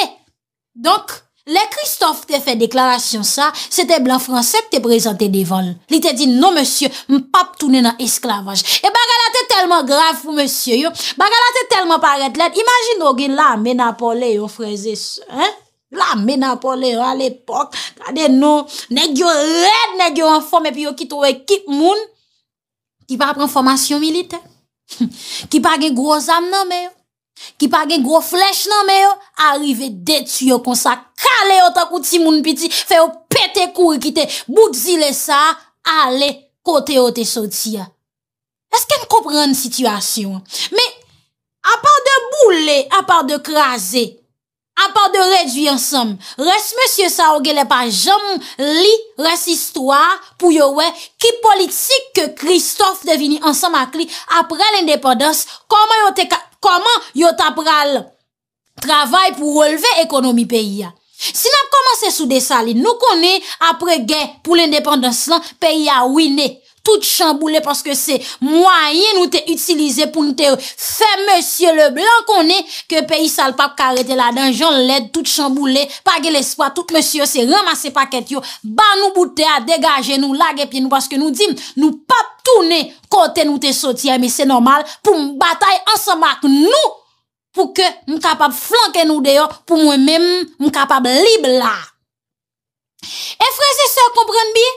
Donk. Le Kristof te fe deklarasyon sa, se te blan franse te prezante de vol. Li te di, non monsye, m pap toune nan esklavaj. E bagala te telman grav pou monsye yo, bagala te telman paret let. Imagin nou gen la mena pole yo freze se, hein? La mena pole yo al epok, kade nou, ne gyo red, ne gyo en form, epi yo ki touwe kit moun, ki pa apren formasyon milite, ki pa gen gwo zam nan me yo. Ki pa gen gro flech nan me yo, arive detu yo kon sa kale yo takouti moun piti, fe yo pete kou kite, bout zile sa, ale kote yo te soti ya. Eske m komprende situasyon? Me, a par de boule, a par de krasi, a par de redvi ansam, res monsye sa ogele pa jom li res istwa pou yo we ki politik ke Kristof devini ansam akli apre l'indepodans, koman yo te ka... Koman yo tapral travay pou releve ekonomi peyi ya? Sinan koman se sou de sali nou konen apre gen pou l'independens lan peyi ya winen? tout chanboule paske se mwayen nou te utilize pou nou te fe monsye le blan konen, ke peyi salpap karete la dan, jan led, tout chanboule, page l'espoi, tout monsye se ramase paket yo, ba nou boute a degaje nou, lage pie nou, paske nou dim nou pap toune kote nou te sotiye, me se normal pou mbatae ansan bak nou, pou ke m kapab flanke nou deyo, pou mwen men m kapab libla. E freze se komprende bi?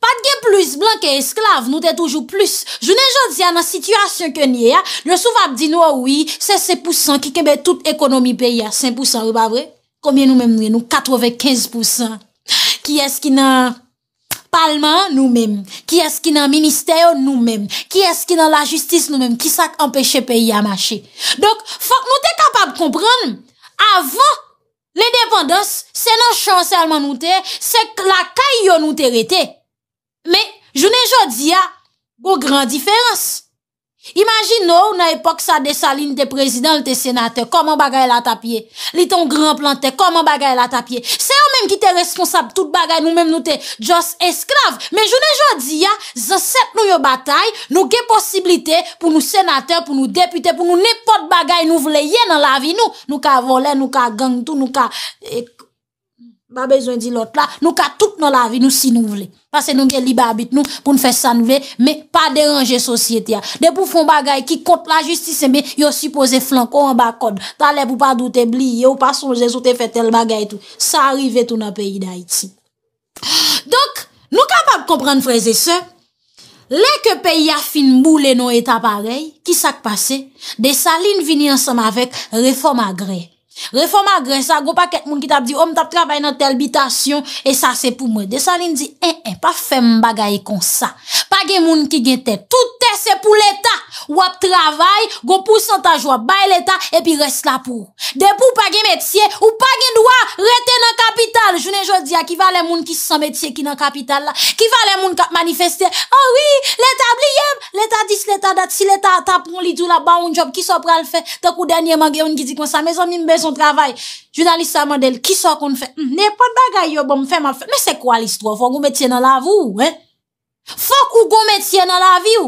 Pat gen plus, blan ke esklave, nou te toujou plus. Jounen jod zyan nan sityasyon ke nye ya, joun souvap di nou a oui, se se pousan ki kebe tout ekonomi pe ya, sen pousan ou ba vre, komye nou men mwen nou, katrovek 15 pousan. Ki es ki nan palman nou men, ki es ki nan minister yo nou men, ki es ki nan la justis nou men, ki sak empeshe pe ya mache. Donk, fok nou te kapab kompran, avon, le depandos, se nan chanselman nou te, se la kay yo nou te rete. Men, jounen jodi ya, ou gran diferans. Imagin nou, nan epok sa desa li nou te prezident, nou te senater, koman bagay la tapye? Li ton gran plan te, koman bagay la tapye? Se ou menm ki te responsab, tout bagay nou menm nou te just eskrav. Men jounen jodi ya, zanset nou yo batay, nou gen posibilite pou nou senater, pou nou depute, pou nou nepot bagay nou vleye nan la vi nou. Nou ka vole, nou ka gang, nou ka... Eh, Ma bezwen di lot la, nou ka tout nou lavi, nou si nou vle. Pase nou gen liba abit nou pou nou fè san ve, me pa deranje sosyete ya. De pou fon bagay ki kont la justise me, yo si pose flan kon an bakon. Ta le pou pa doute bli, yo pa sonje sou te fè tel bagay tou. Sa arrive tou na peyi da iti. Donk, nou kapab kompren freze se, le ke peyi ya fin bou le nou eta parey, ki sak pase, de sa lin vini ansam avek reform agrey. Reform agresa, go pa ket moun ki tap di Om tap travay nan telbitasyon E sa se pou mwen, desa lin di En, eh, en, eh, pa fe m bagay kon sa Page moun ki gete, tout te se pou l'Etat Wap travay, go pou santa jwa Bay l'Etat, epi res la pou Depou page metye Ou page dwa rete nan kapital Jounen jodi a, ki va le moun ki se san metye Ki nan kapital la, ki va le moun kap manifeste Oh ah oui, l'Etat bliyem L'Etat dis, l'Etat dat, si l'Etat tap Pon l'idou la, ba un job, ki so pra l'fe Tek ou denye man gen yon ki di kon sa, mezon min bez Son travay, joudan lisa model, ki so kon fè? Hmm, nè pat bagay yo bon m fè man fè? Mè se kwa l'istro? Fòk ou gò mè tè nan la vò? Fòk ou gò mè tè nan la vò?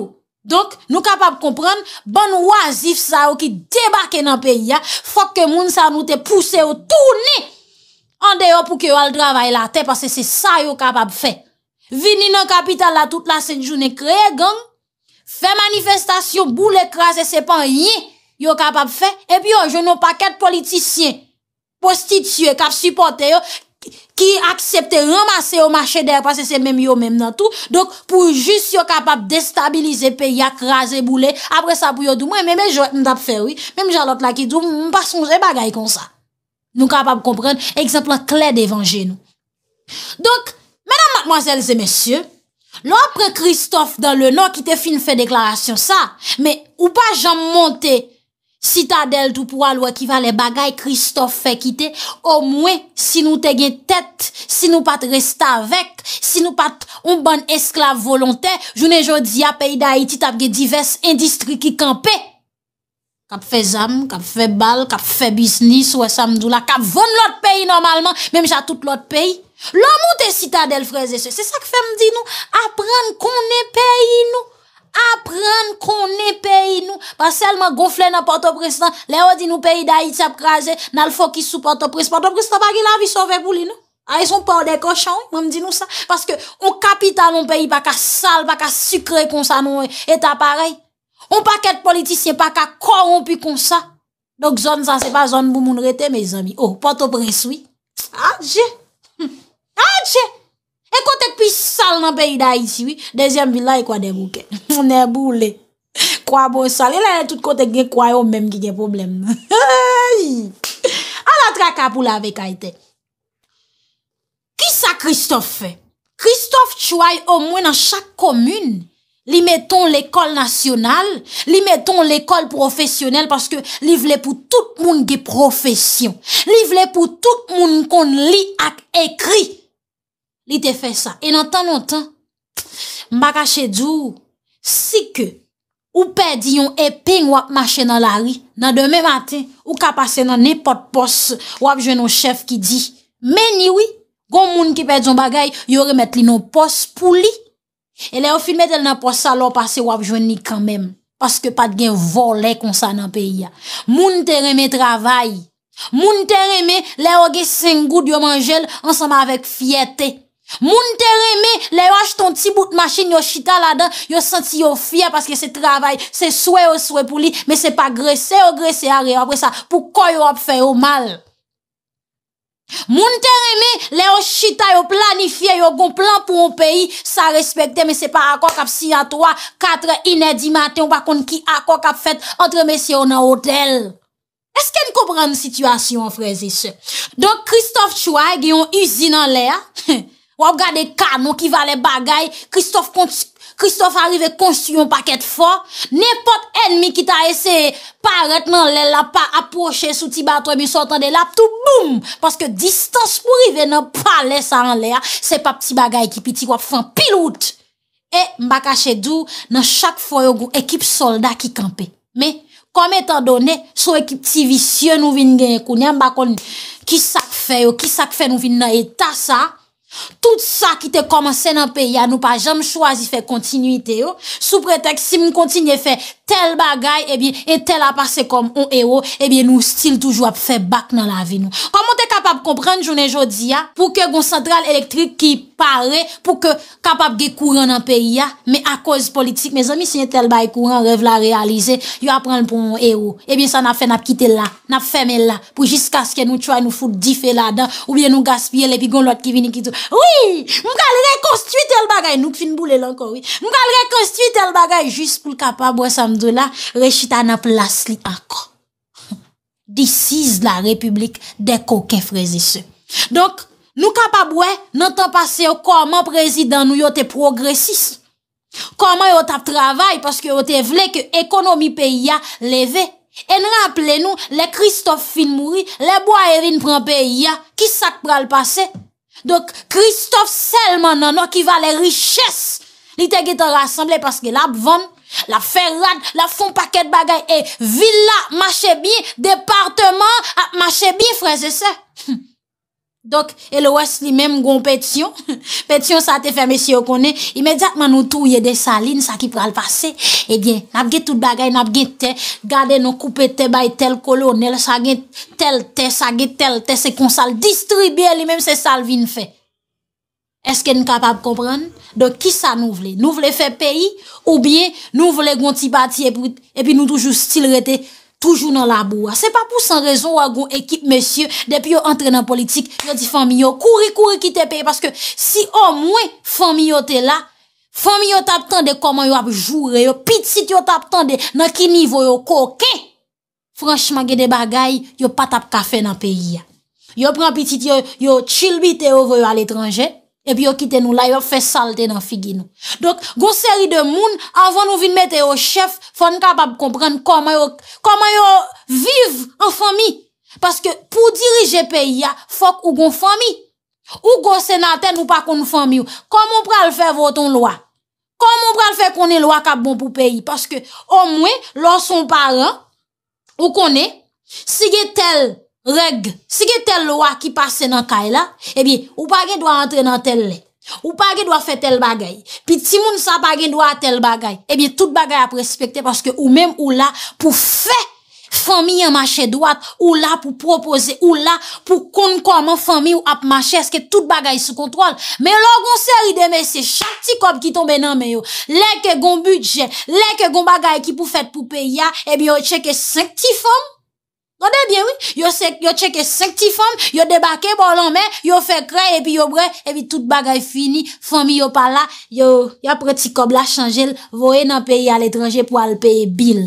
Donk nou kapab kompren, bon wazif sa ou ki debake nan peyi ya, fòk ke moun sa nou te pousse ou toune! Andè yo pou ke yo al travay la, te pasè se sa yo kapab fè. Vini nan kapital la tout la sè jounè kreye gang, fè manifestasyon, bou lè krasè se pan yè! yo kapap fè, epi yo, je nou pa ket politisyen, postitye, kap supporte yo, ki aksepte ramase yo machè der, pasè se mèm yo mèm nan tout, donk pou jist yo kapap destabilize pe, yak raze boule, apre sa pou yo dou mwen, mèm e jowet nou tap fè, mèm jalot la ki dou, mpason jè bagay kon sa, nou kapap kompren, ekzemplar kler devanje nou. Donk, menan matmoazèlze mèsyè, nou apre Kristof dan le nou, ki te fin fè deklarasyon sa, mè ou pa jan montè, si ta del tou pou al wakiva le bagay Christophe Fekite, omwe, si nou te gen tet, si nou pat resta vek, si nou pat ou ban esklave volontè, jounen jodi ap peyi da Haiti tap gen divers industri ki kampe. Kap fe zam, kap fe bal, kap fe bisnis, wè samdou la, kap von lout peyi normalman, mèm jatout lout peyi. Lò mou te si ta del freze se, se sa k fe mdi nou, apren kounen peyi nou. aprenn kon ne peyi nou, pa selman gonfle nan Port-au-Prince, non. le ou di nou peyi da iti ap graze, nan l fokis sou Port-au-Prince, Port-au-Prince ta bagi la vi sove pou li nou, a ah, yon pa ou de kocha ou, mam di nou sa, paske ou kapital ou peyi pa ka sal, pa ka sikre kon sa nou etaparey, ou pa ket politisye pa ka korompi kon sa, donk zon zan se pa zon bou moun rete, me zami, oh, Port-au-Prince, oui, adje, adje, E kotek pi sal nan pe yi da yi siwi, dezyem bi la yi kwa debouke. Mwen e boule. Kwa bon sal. E la yi tout kotek gen kwa yo menm gen gen problem. A la tra ka pou la vek a yi te. Ki sa Kristof fe? Kristof tchouay o mwen an chak komun. Li meton l'ekol nasyonal, li meton l'ekol profesyonel, paske li vle pou tout moun gen profesyon. Li vle pou tout moun kon li ak ekri. Li te fè sa. E nan tan nan tan, mbakache djou, si ke ou pedi yon epeng wap mache nan lari, nan deme maten, ou ka pase nan nepot pos wap jwen nou chef ki di. Meni wii, gon moun ki pedi yon bagay, yon remet li nou pos pou li. E le ou filmet el nan pos salo pase wap jwen ni kanmem. Paske pat gen volè konsa nan peyi ya. Moun te reme travay. Moun te reme le ou ge sengou diyo manjel ansama avèk fiyete. Moun te reme, le yo ach ton ti bout machin yo chita la dan, yo senti yo fye paske se travay, se swè yo swè pou li, me se pa gresè yo gresè a re apre sa, pou kò yo ap fè yo mal. Moun te reme, le yo chita yo planifiye, yo gon plan pou yon peyi, sa respekte, me se pa akok ap si a 3, 4 inèdi matè, yon pa kon ki akok ap fèt antre mesye yon nan hotel. Eske n koupran n situasyon, frezi se? Don Christophe Choua, gen yon usine an lè, he, Ou ap gade kanon ki va le bagay, Kristof arive konstuyon pa ket for, nepot enmi ki ta ese, paret nan lè la pa, aproche sou ti batoy mi sotan de la, tout boum, paske distans pou rive nan pa lè sa an lè ya, se pa pti bagay ki pi ti wap fon pilout. E mba kache dou, nan chak fo yo go ekip solda ki kampe. Me, kom etan do ne, sou ekip ti visye nou vin genye kou, ni an bakon ki sak fe yo, ki sak fe nou vin nan etasa, Tout sa ki te komanse nan peya nou pa jam chwazi fe kontinuitè yo Sou pretek si m kontinye fe tel bagay Ebi eh en tel apase kom on eyo Ebi eh nou stil toujwa fe bak nan la vi nou Koman te kapap komprende jounen jodi ya Pou ke goun sentral elektrik ki pare Pou ke kapap ge kouren nan peya Me a koz politik Me zami se yon tel bagay kouren rev la realize Yo apren pou on eyo Ebi eh sa nap fe nap kite la Nap fe men la Pou jiska se ke nou chwa nou foute dife la dan Ou bien nou gaspye le pi goun lot ki vini ki tou Ouye, mwen kal rekonstuite el bagay, nouk fin boule lanko ouye, mwen kal rekonstuite el bagay jist pou l kapabwe samdou la rechita na plas li anko. This is la republik de koke freze se. Donk, nou kapabwe nantan pase yo koman prezident nou yo te progresis? Koman yo tap travay paske yo te vle ke ekonomi peyi ya leve? En rample nou, le Kristof fin mouri, le boyerin pran peyi ya, kisak pral pase? Dok Christophe Selman nan wakiva le riches Li te geto rassemble paske la ap von La ferrad, la fon paket bagay E villa, machebi, departement A machebi, freze se Dok, e lo wes li menm gon petyon, (laughs) petyon sa te fe mesye yo konen, imediatman nou touye de salin sa ki pral pase. E gen, nap gen tout bagay, nap gen te, gade nou koupe te bay tel kolonel, sa gen tel, te, sa gen tel, te, se konsal distribye li menm se salvin fe. Eske nou kapab kompran? Dok, ki sa nou vle? Nou vle fe peyi, ou bie nou vle gon ti bati e pi nou toujou stil rete? Toujou nan la boua. Se pa pou san rezon wago ekip mesye. Depi yo entre nan politik. Yo di fami yo kouri kouri kite pe. Paske si o mwen fami yo te la. Fami yo tap tande koman yo ap jure. Yo pitit yo tap tande nan ki nivou yo koke. Franchman gen de bagay. Yo pa tap kafe nan peyi ya. Yo pran pitit yo chill bite yo vo yo al etranje. epi yo kite nou la, yo fe salte nan figi nou. Dok, gonseri de moun, avan nou vin mette yo chef, fòn kapab komprenn koman yo koman yo viv an fami. Paske pou dirije peyi ya, fòk ou gon fami. Ou gonsenaten bon ou pa kon fami yo. Koman pral fè voton lwa? Koman pral fè konen lwa kap bon pou peyi? Paske, o mwen, lò son paran, ou konen, si gen tel, Reg, sike tel lo a ki pase nan kay la, ebi, eh ou pa gen do a entre nan tel le, ou pa gen do a fe tel bagay, pi ti moun sa pa gen do a tel bagay, ebi, eh tout bagay a presepekte paske ou men ou la pou fe fami yon mache doat, ou la pou propose, ou la pou kon koman fami ou ap mache, eske tout bagay sou kontrol. Me lo gon seri de mesye, chak ti kop ki tombe nan meyo, le ke gon budget, le ke gon bagay ki pou fet pou peya, ebi, eh yo cheke 5 ti fami. Gwande bien wè, yo cheke sekti fòm, yo debake bolon mè, yo fè kre epi yo bre, epi tout bagay fini, fòm yo pala, yo, yo prè ti kob la chanjèl, voye nan peyi al etranje pou al peyi bil.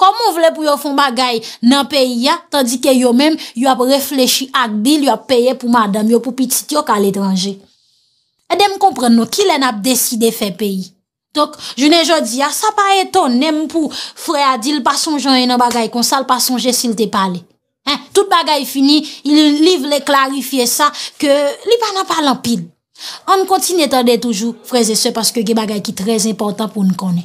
Komon vle pou yo fòm bagay nan peyi ya, tandi ke yo mèm, yo ap reflechi ak bil, yo ap peyi pou madame, yo pou pitit yo ka al etranje. E dem kompren nou, ki lè nap deside fè peyi? Tok, jounen jò di, a sa pa eton, nem pou frè a di l'pa sonjon yon bagay kon sa l'pa sonjen sil te pale. Tout bagay fini, il li vle klarifiye sa ke li pa nan pale anpil. An kontine tan de toujou, frè zè se, paske ge bagay ki trez important pou nou konen.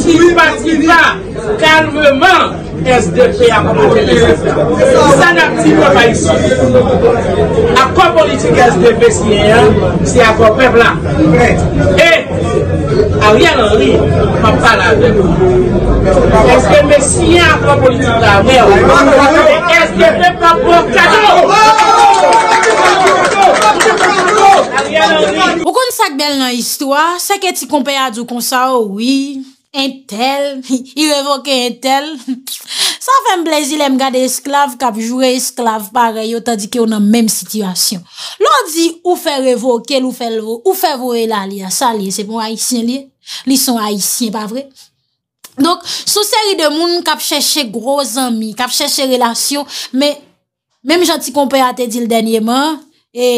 Si pati la, kan veman, SDP akwa patele se sa. San akte pou pa yisi. Akwa politik SDP siye an, se akwa pe vla. E, a riyan anri, mwen pala de nou. SDP siye an akwa politik la, me wè. SDP pwak wè kato! A riyan anri! Mèm sak bel nan histwa, seke ti kompey adou konsa, ouwi, oh entel, (laughs) i revoke entel. (laughs) San fèm blazi lèm gade esklav, kap jure esklav pareyo, ta di ki ou nan mèm situasyon. Lò di, ou fè revoke, lò fè lò, ou fè vore la li, a sa li, sepon haisyen li, li son haisyen, pa vre. Donk, sou seri de moun kap chèche gros amy, kap chèche relasyon, mèm jan ti kompey atè di l denye man, e...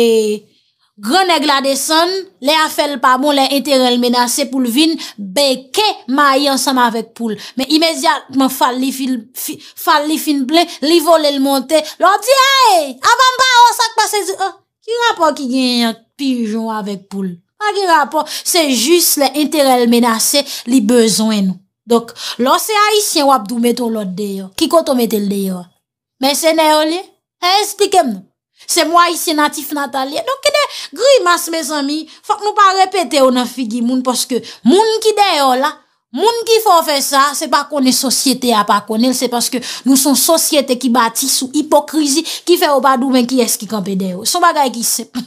Grenèk la deson, le a fel pa moun, le enterelle menase pou l'vin, beke ma yi ansanm avèk pou l. Men imèzyatman fal li fin blè, li vole l montè, lò di, hey, avan pa, wansak pa se zi, ki rapon ki gen yon pijon avèk pou l? Pa ki rapon, se jus le enterelle menase li bezwen nou. Dok, lò se a yi sien wap dou meton lò deyo, ki koto meton l deyo? Men se nè yon li? He, esplikem nou. Se mwa isye natif natalye Donke de gri mas me zami Fak nou pa repete ou nan figi moun Paske moun ki deyo la Moun ki fò fè sa Se pa kone sosyete a pa kone Se paske nou son sosyete ki bati sou hipokrizi Ki fè ou pa doumen ki eski kampe deyo Son bagay ki sep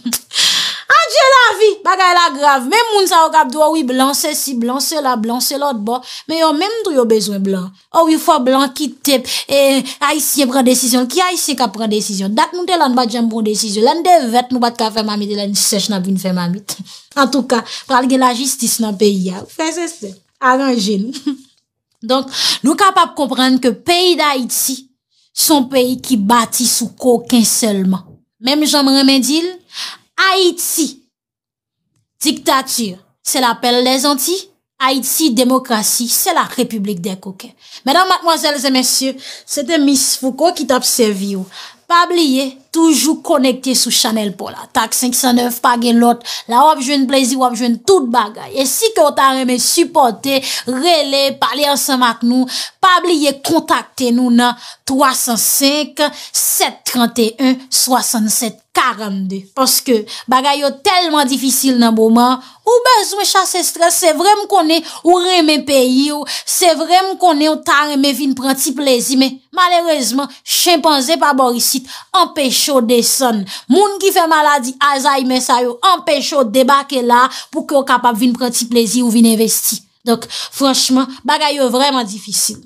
Anje la vi, bagay la grav. Mem moun sa wakap do, owi oh blan, se si blan, se la blan, se lot bo. Men yo menm do yo bezwen blan. Owi oh fwa blan ki tep, e aisyen pran desisyon. Ki aisyen ka pran desisyon? Dat moun te lan ba djem pran desisyon. Lan de vet moun bat ka fèm amit, lan se chanap vin fèm amit. An (laughs) tou ka, pral gen la jistis nan peyi ya. Fè se se, anan jenou. Donk, nou kapap komprenn ke peyi da Haiti son peyi ki bati sou kokin selman. Mem jom remedil, Haïti, diktatür, se la pelle les hanty. Haïti, demokrasi, se la republik de koke. Mèdam, matmoazèles et mèsyè, se de Miss Foucault ki t'observi ou. Pabliye, toujou konekte sou chanel pou la. Tak 509, pagen lot. La wap jwen plezi, wap jwen tout bagay. E si ke bon ou ta reme supporte, rele, pale ansan mak nou, pabliye kontakte nou nan 305-731-6742. Poske bagay yo telman difisil nan boman, ou bezme chase strel, se vrem konen ou reme peyi yo, se vrem konen ou ta reme vin pranti plezi, me... malèrezman, chimpanzè pa borisit, anpecho de son. Moun ki fè maladi aza imè sa yo, anpecho debake la, pou ki yo kapap vin pranti plezi ou vin investi. Dok, franchman, bagay yo vreman difisil.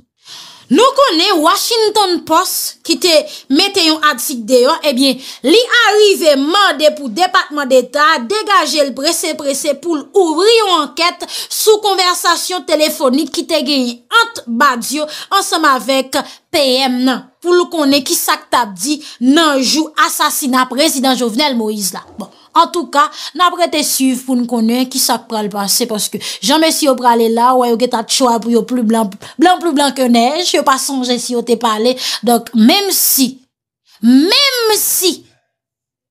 Nou konen Washington Post ki te meteyon atik deyon, ebyen eh li arive mande pou Depatman d'Etat degaje l presè-presè pou l ouvri yon anket sou konversasyon telefonik ki te genyi ant badyo ansam avek PM nan pou l konen ki sak tabdi nanjou asasina prezident Jovenel Moïse la. En tou ka, nan prete syf pou nou konnen, ki sa pral base. Se paske, janme si yo prale la, wè yo geta tchoa pou yo blan, blan, blan, blan ke nej, yo pa sonje si yo te pale. Dok, menm si, menm si,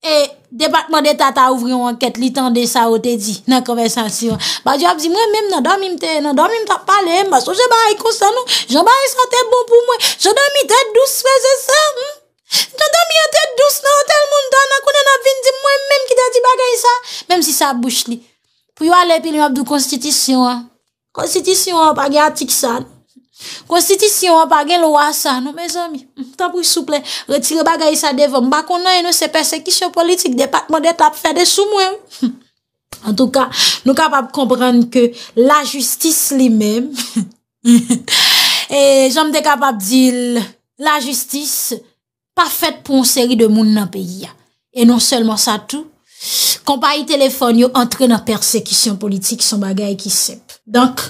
e, Departement d'Etat a ouvri yon anket, li tende sa ou te di nan konvesansyon. Ba, diyo ap zi, mwen menm nan dòm imte, nan dòm imte pale, mwen baso, jè ba yi konsanon, jè ba yi sante bon pou mwen, jè dòm imte dous feze sa, mwen. Janda mi yon tèk dous nan hotel moun dan akounen avin di mwen mèm ki dè di bagay sa mèm si sa bouch li. Pou yon alepil yon apdou konstitisyon an. Konstitisyon an ap agen atik san. Konstitisyon an ap agen lowa san. Non mè zami, tan pou souple, retire bagay sa devon. Bakounen yon se persekisyon politik depatman dè tap fè de sou mwen. An tou ka, nou kapap kompran ke la justis li mèm. Jande kapap dil la justis li. pa fèt pou an seri de moun nan peyi ya. E non sèlman sa tout, kompa yi telefon yo antre nan persekisyon politik son bagay ki sep. Donk,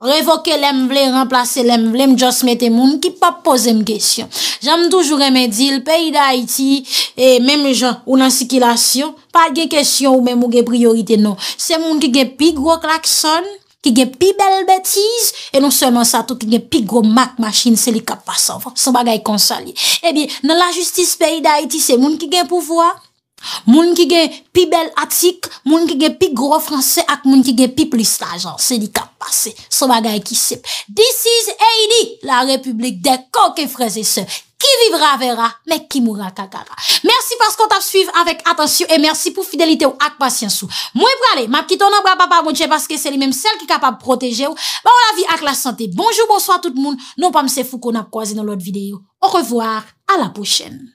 revoke lem vle, remplase lem vle, m jos mette moun ki pa pose m kesyon. Jam toujou reme dil, peyi da Haiti, e mem jan ou nan sikilasyon, pa ge kesyon ou mem ou ge priorite non. Se moun ki ge pig, wak lakson, Ki gen pi bel betiz, e non seman sa tou ki gen pi gro mak machin seli kap pa sa. Fon, sa bagay konsali. Ebi, nan la justis peyi da iti, se moun ki gen pouvoa. Moun ki gen pi bel atik, moun ki gen pi gro franse ak moun ki gen pi plistajan. Se di kap pase, sou bagay ki sep. This is Eidi, la republik de koke freze sep. Ki vivra vera, me ki moura kakara. Mersi paskou taf suiv avèk atensyon e mersi pou fidelite ou ak pasyansou. Mwen prale, map kiton ap gwa papa moun che paske se li menm sel ki kapap proteje ou. Bon la vi ak la sante. Bonjou, bonsoi tout moun. Non pa mse fou kon ap kwaze nan lot videyo. Ou revoar, a la pochene.